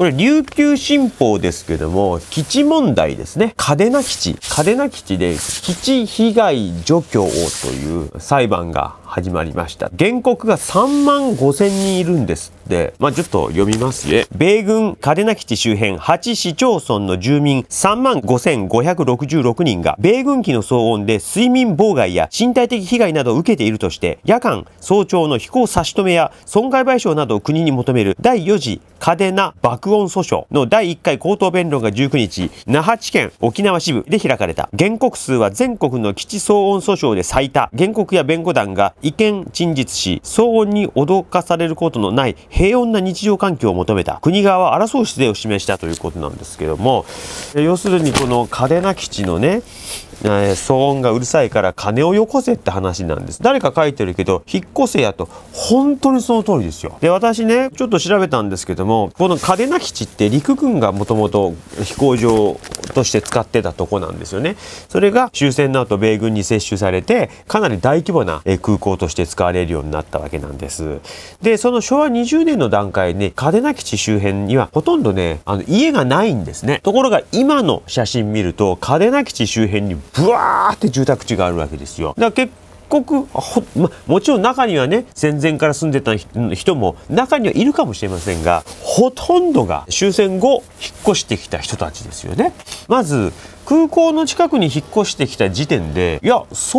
これ、琉球新報ですけども、基地問題ですね。嘉手納基地。嘉手納基地で、基地被害除去をという裁判が始まりました。原告が3万5千人いるんですっ、まあ、ちょっと読みますね。米軍嘉手納基地周辺8市町村の住民3万5566人が、米軍機の騒音で睡眠妨害や身体的被害などを受けているとして、夜間、早朝の飛行差し止めや損害賠償などを国に求める第4次嘉手納爆音訴訟の第1回口頭弁論が19日、那覇地検沖縄支部で開かれた。原告数は全国の基地騒音訴訟で最多。原告や弁護団が意見陳述し、騒音に脅かされることのない平平穏な日常環境を求めた国側は争う姿勢を示したということなんですけども要するにこの嘉手納基地のねえー、騒音がうるさいから金をよこせって話なんです。誰か書いてるけど、引っ越せやと、本当にその通りですよ。で、私ね、ちょっと調べたんですけども、この嘉手納基地って陸軍がもともと飛行場として使ってたとこなんですよね。それが終戦の後、米軍に接種されて、かなり大規模な空港として使われるようになったわけなんです。で、その昭和20年の段階ね、嘉手納基地周辺にはほとんどね、あの家がないんですね。ところが今の写真見ると、嘉手納基地周辺にぶわーって住宅地があるわけですよ。だから結局ま、もちろん中にはね戦前から住んでた人も中にはいるかもしれませんがほとんどが終戦後引っ越してきた人たちですよね。まず空港の近くに引っ越してきた時点でいや騒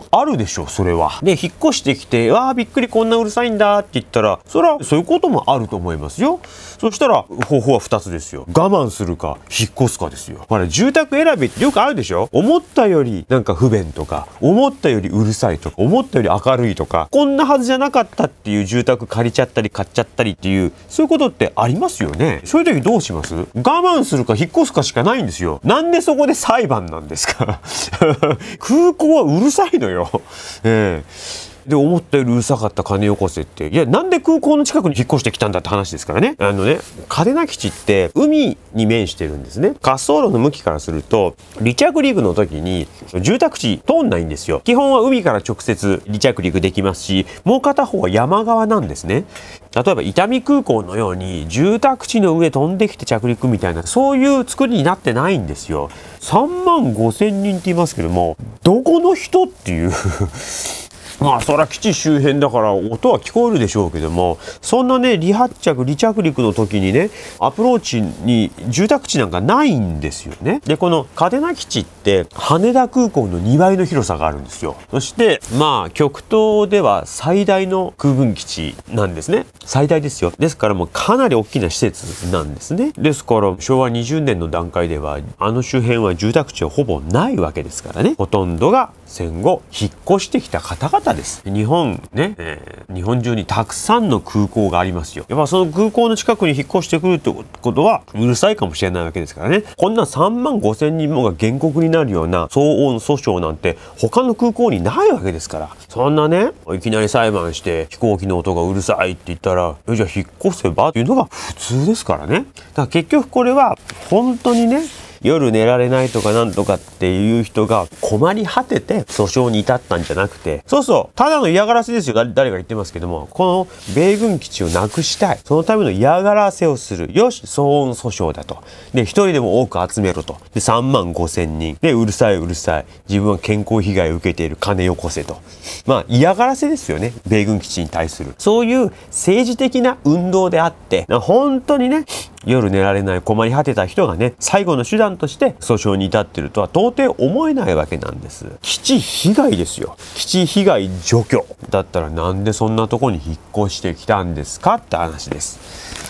音あるでしょそれはで引っ越してきてわあびっくりこんなうるさいんだって言ったらそれはそういうこともあると思いますよそしたら方法は2つですよ我慢するか引っ越すかですよほら住宅選びってよくあるでしょ思ったよりなんか不便とか思ったよりうるさいとか思ったより明るいとかこんなはずじゃなかったっていう住宅借りちゃったり買っちゃったりっていうそういうことってありますよねそういう時どうします我慢するか引っ越すかしかないんですよなんでそこでれ裁判なんですか 空港はうるさいのよ。えーで思ったよりうるさかった金よこせっていやなんで空港の近くに引っ越してきたんだって話ですからねあのね嘉手納基地って海に面してるんですね滑走路の向きからすると離着陸の時に住宅地通んないんですよ基本は海から直接離着陸できますしもう片方は山側なんですね例えば伊丹空港のように住宅地の上飛んできて着陸みたいなそういう作りになってないんですよ3万5千人って言いますけどもどこの人っていうまあそ基地周辺だから音は聞こえるでしょうけどもそんなね離発着離着陸の時にねアプローチに住宅地なんかないんですよねでこの嘉手納基地って羽田空港の2倍の広さがあるんですよそしてまあ極東では最大の空軍基地なんですね最大ですよですからもうかなり大きな施設なんですねですから昭和20年の段階ではあの周辺は住宅地はほぼないわけですからねほとんどが戦後引っ越してきた方々です日本ね、えー、日本中にたくさんの空港がありますよやっぱその空港の近くに引っ越してくるってことはうるさいかもしれないわけですからねこんな3万5千人もが原告になるような騒音訴訟なんて他の空港にないわけですからそんなねいきなり裁判して飛行機の音がうるさいって言ったらじゃあ引っ越せばっていうのが普通ですからねだから結局これは本当にね夜寝られないとかなんとかっていう人が困り果てて訴訟に至ったんじゃなくて、そうそう、ただの嫌がらせですよ。誰が言ってますけども、この米軍基地をなくしたい。そのための嫌がらせをする。よし、騒音訴訟だと。で、一人でも多く集めろと。で、3万5千人。で、うるさいうるさい。自分は健康被害を受けている金よこせと。まあ、嫌がらせですよね。米軍基地に対する。そういう政治的な運動であって、本当にね、夜寝られない困り果てた人がね、最後の手段として訴訟に至ってるとは到底思えないわけなんです。基地被害ですよ。基地被害除去。だったらなんでそんなとこに引っ越してきたんですかって話です。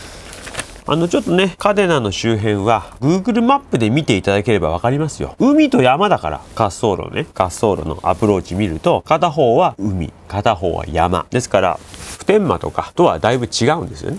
あのちょっとね、カデナの周辺は Google マップで見ていただければわかりますよ。海と山だから滑走路ね、滑走路のアプローチ見ると片方は海、片方は山。ですから、普天間とかとはだいぶ違うんですよね。